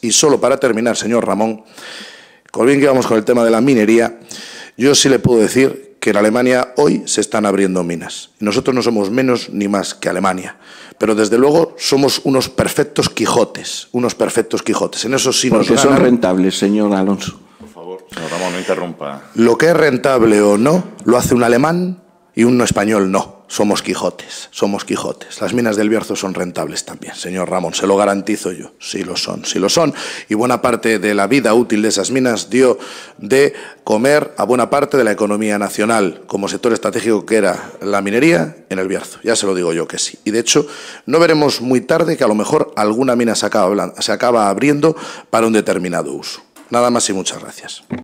Y solo para terminar, señor Ramón, con bien que vamos con el tema de la minería, yo sí le puedo decir que en Alemania hoy se están abriendo minas. Nosotros no somos menos ni más que Alemania, pero desde luego somos unos perfectos Quijotes, unos perfectos Quijotes. En eso sí Porque nos que son rentables, señor Alonso. Por favor, señor Ramón, no interrumpa. Lo que es rentable o no, lo hace un alemán y un español no somos Quijotes, somos Quijotes. Las minas del Bierzo son rentables también, señor Ramón, se lo garantizo yo. Sí lo son, sí lo son. Y buena parte de la vida útil de esas minas dio de comer a buena parte de la economía nacional, como sector estratégico que era la minería en el Bierzo. Ya se lo digo yo que sí. Y de hecho, no veremos muy tarde que a lo mejor alguna mina se acaba, se acaba abriendo para un determinado uso. Nada más y muchas gracias.